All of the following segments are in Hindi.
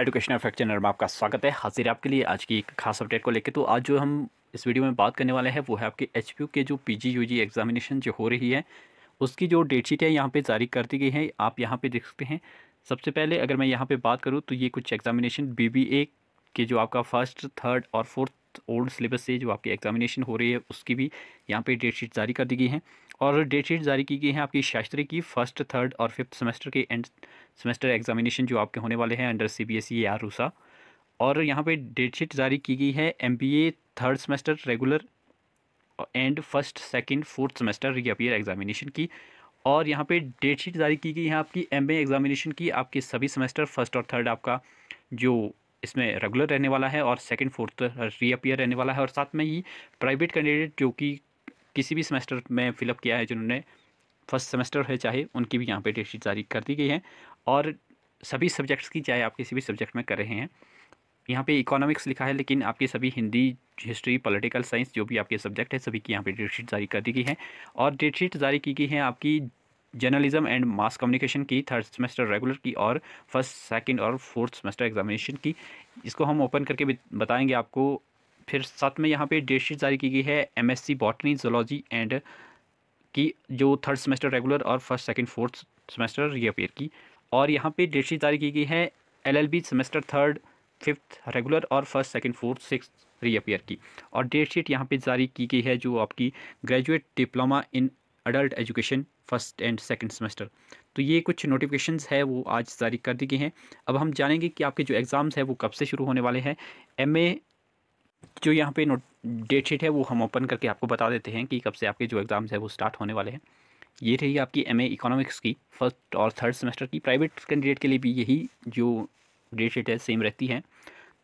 एजुकेशनल फैक्ट चैनल में आपका स्वागत है हाजिर आपके लिए आज की एक खास अपडेट को लेकर तो आज जो हम इस वीडियो में बात करने वाले हैं वो है आपके एच के जो पी जी एग्ज़ामिनेशन जो हो रही है उसकी जो डेट शीट है यहाँ पे जारी कर दी गई है आप यहाँ पे देख सकते हैं सबसे पहले अगर मैं यहाँ पे बात करूँ तो ये कुछ एग्ज़ामिनेशन बी के जो आपका फर्स्ट थर्ड और फोर्थ ओल्ड सिलेबस से जो आपकी एग्जामिनेशन हो रही है उसकी भी यहाँ पे डेट शीट जारी कर दी गई e है और डेट शीट जारी की गई है आपकी शास्त्री की फर्स्ट थर्ड और फिफ्थ सेमेस्टर के एंड सेमेस्टर एग्जामिनेशन जो आपके होने वाले हैं under C B S E या रूसा और यहाँ पर डेट शीट जारी की गई है M B A third semester regular and first second fourth semester reappear examination की और यहाँ पे डेट शीट जारी की गई है आपकी एम एग्ज़ामिनेशन की आपके सभी सेमेस्टर फर्स्ट और थर्ड आपका जो इसमें रेगुलर रहने वाला है और सेकेंड फोर्थ रीअपियर रहने वाला है और साथ में ही प्राइवेट कैंडिडेट जो कि किसी भी सेमेस्टर में फिलअप किया है जिन्होंने फर्स्ट सेमेस्टर है चाहे उनकी भी यहाँ पे डेट शीट जारी कर दी गई है और सभी सब्जेक्ट्स की चाहे आप किसी भी सब्जेक्ट में कर रहे हैं यहाँ पे इकोनॉमिक्स लिखा है लेकिन आपके सभी हिंदी हिस्ट्री पॉलिटिकल साइंस जो भी आपके सब्जेक्ट है सभी की यहाँ पे डेट शीट जारी कर दी गई है और डेट शीट जारी की गई है आपकी जर्नलिज्म एंड मास कम्युनिकेशन की थर्ड सेमेस्टर रेगुलर की और फर्स्ट सेकंड और फोर्थ सेमेस्टर एग्जामिनेशन की इसको हम ओपन करके बताएंगे आपको फिर साथ में यहाँ पे शीट जारी की गई है एमएससी बॉटनी जोलॉजी एंड की जो थर्ड सेमेस्टर रेगुलर और first second fourth semester reappear की और यहाँ डेट डेटशीट जारी की गई है L semester third fifth regular और first second fourth six reappear की और डेट शीट यहाँ पर जारी की गई है जो आपकी graduate diploma in adult education first and second semester तो ये कुछ नोटिफिकेशन है वो आज जारी कर दिए गए हैं अब हम जानेंगे कि आपके जो एग्ज़ाम्स हैं वो कब से शुरू होने वाले हैं एम जो यहाँ पे नोट डेट शीट है वो हम ओपन करके आपको बता देते हैं कि कब से आपके जो एग्ज़ाम्स हैं वो स्टार्ट होने वाले हैं ये रही आपकी एम इकोनॉमिक्स की फर्स्ट और थर्ड सेमेस्टर की प्राइवेट कैंडिडेट के लिए भी यही जो डेट शीट है सेम रहती है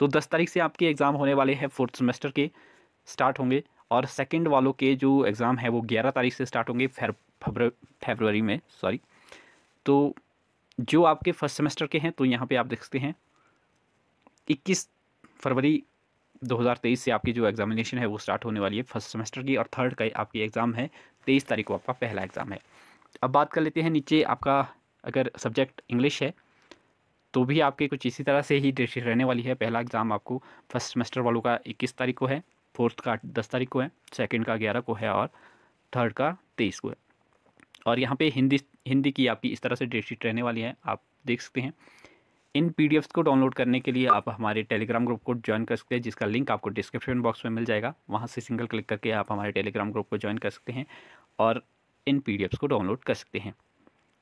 तो दस तारीख से आपके एग्ज़ाम होने वाले हैं फोर्थ सेमेस्टर के स्टार्ट होंगे और सेकेंड वालों के जो एग्ज़ाम है वो ग्यारह तारीख से स्टार्ट होंगे फेबररी में सॉरी तो जो आपके फर्स्ट सेमेस्टर के हैं तो यहाँ पे आप देख सकते हैं 21 फरवरी 2023 से आपकी जो एग्ज़ामिनेशन है वो स्टार्ट होने वाली है फर्स्ट सेमेस्टर की और थर्ड का आपकी एग्ज़ाम है तेईस तारीख को आपका पहला एग्ज़ाम है अब बात कर लेते हैं नीचे आपका अगर सब्जेक्ट इंग्लिश है तो भी आपके कुछ इसी तरह से ही डेट रहने वाली है पहला एग्ज़ाम आपको फर्स्ट सेमेस्टर वालों का इक्कीस तारीख को है फोर्थ का दस तारीख को है सेकंड का ग्यारह को है और थर्ड का तेईस को है और यहाँ पे हिंदी हिंदी की आपकी इस तरह से डेट शीट रहने वाली है आप देख सकते हैं इन पी को डाउनलोड करने के लिए आप हमारे टेलीग्राम ग्रुप को ज्वाइन कर सकते हैं जिसका लिंक आपको डिस्क्रिप्शन बॉक्स में मिल जाएगा वहाँ से सिंगल क्लिक करके आप हमारे टेलीग्राम ग्रुप को ज्वाइन कर सकते हैं और इन पी को डाउनलोड कर सकते हैं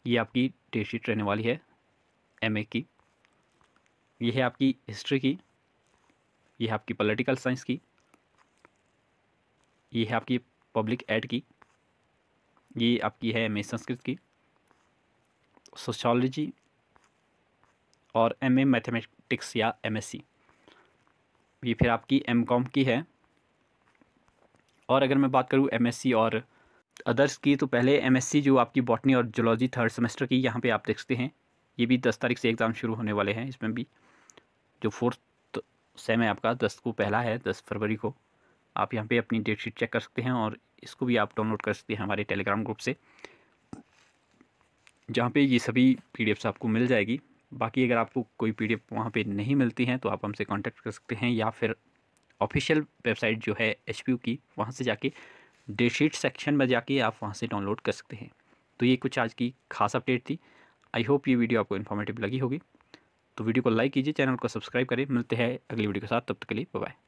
ये आपकी डेट शीट रहने वाली है एम की यह है आपकी हिस्ट्री की यह आपकी पॉलिटिकल साइंस की ये है आपकी पब्लिक एड की ये आपकी है एम संस्कृत की सोशोलॉजी और एम ए मैथमेटिक्स या एम एस सी ये फिर आपकी एम कॉम की है और अगर मैं बात करूँ एम एस सी और अदर्स की तो पहले एम एस सी जो आपकी बॉटनी और जोलॉजी थर्ड सेमेस्टर की यहाँ पे आप देख सकते हैं ये भी दस तारीख से एग्ज़ाम शुरू होने वाले हैं इसमें भी जो फोर्थ सेम है आपका दस को पहला है दस फरवरी को आप यहाँ पे अपनी डेट शीट चेक कर सकते हैं और इसको भी आप डाउनलोड कर सकते हैं हमारे टेलीग्राम ग्रुप से जहाँ पे ये सभी पी आपको मिल जाएगी बाकी अगर आपको कोई पी डी वहाँ पर नहीं मिलती हैं तो आप हमसे कॉन्टैक्ट कर सकते हैं या फिर ऑफिशियल वेबसाइट जो है एच की वहाँ से जाके डेट शीट सेक्शन में जाके आप वहाँ से डाउनलोड कर सकते हैं तो ये कुछ आज की खास अपडेट थी आई होप ये वीडियो आपको इन्फॉर्मेटिव लगी होगी तो वीडियो को लाइक कीजिए चैनल को सब्सक्राइब करें मिलते हैं अगली वीडियो के साथ तब तक के लिए बाय